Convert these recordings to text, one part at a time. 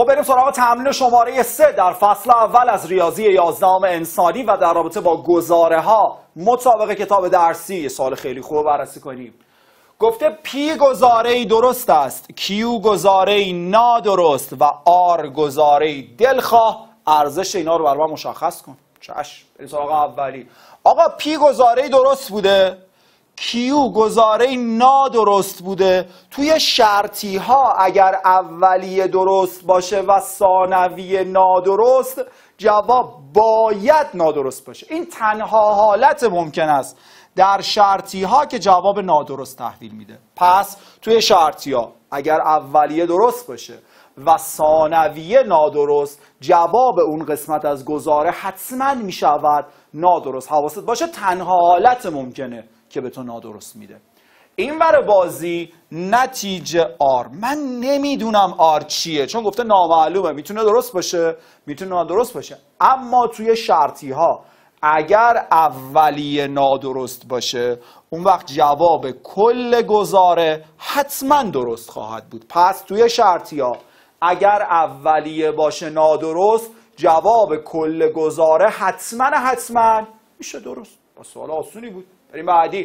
خب بریم سراغ تمرین شماره سه در فصل اول از ریاضی یازدهم انسانی و در رابطه با گزاره ها مطابق کتاب درسی یه سال خیلی خوب بررسی کنیم گفته پی گزاره درست است کیو گزاره نادرست و آر گزاره دلخواه ارزش اینا رو برام مشخص کن چش بریم سراغ اولی آقا پی گزاره درست بوده کیو گزاره نادرست بوده توی شرطی ها اگر اولیه درست باشه و ثانویه نادرست جواب باید نادرست باشه این تنها حالت ممکن است در شرطی ها که جواب نادرست تحویل میده پس توی شرطی ها اگر اولیه درست باشه و ثانویه نادرست جواب اون قسمت از گزاره حتما میشود نادرست حواست باشه تنها حالت ممکنه که به تو نادرست میده این ور بازی نتیجه آر من نمیدونم آر چیه چون گفته نامعلومه میتونه درست باشه میتونه نادرست باشه اما توی شرطی ها اگر اولیه نادرست باشه اون وقت جواب کل گزاره حتما درست خواهد بود پس توی شرطی ها اگر اولیه باشه نادرست جواب کل گزاره حتما حتما میشه درست با سوال آسونی بود بریم بعدی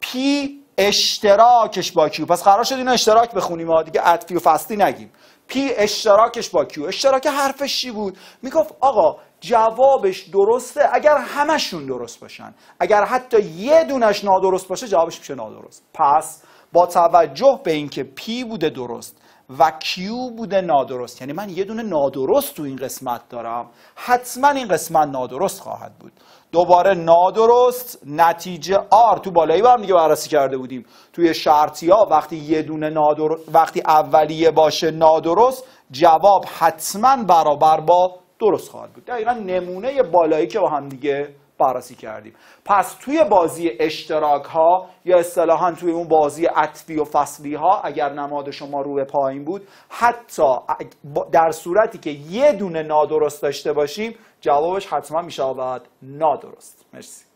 پی اشتراکش با کیو پس قرار شد اینو اشتراک بخونیم ها دیگه عطفی و فصلی نگیم پی اشتراکش با کیو اشتراک حرفش چی بود میگفت آقا جوابش درسته اگر همشون درست باشن اگر حتی یه دونش نادرست باشه جوابش میشه نادرست پس با توجه به اینکه پی بوده درست و کیو بوده نادرست یعنی من یه دونه نادرست تو این قسمت دارم حتما این قسمت نادرست خواهد بود دوباره نادرست نتیجه آر تو بالایی با هم دیگه بررسی کرده بودیم توی شرطی ها وقتی یه دونه نادر وقتی اولیه باشه نادرست جواب حتما برابر با درست خواهد بود دقیقا نمونه بالایی که با هم دیگه بررسی کردیم پس توی بازی اشتراک ها یا اصطلاحا توی اون بازی عطفی و فصلی ها اگر نماد شما رو به پایین بود حتی در صورتی که یه دونه نادرست داشته باشیم جوابش حتما می نادرست مرسی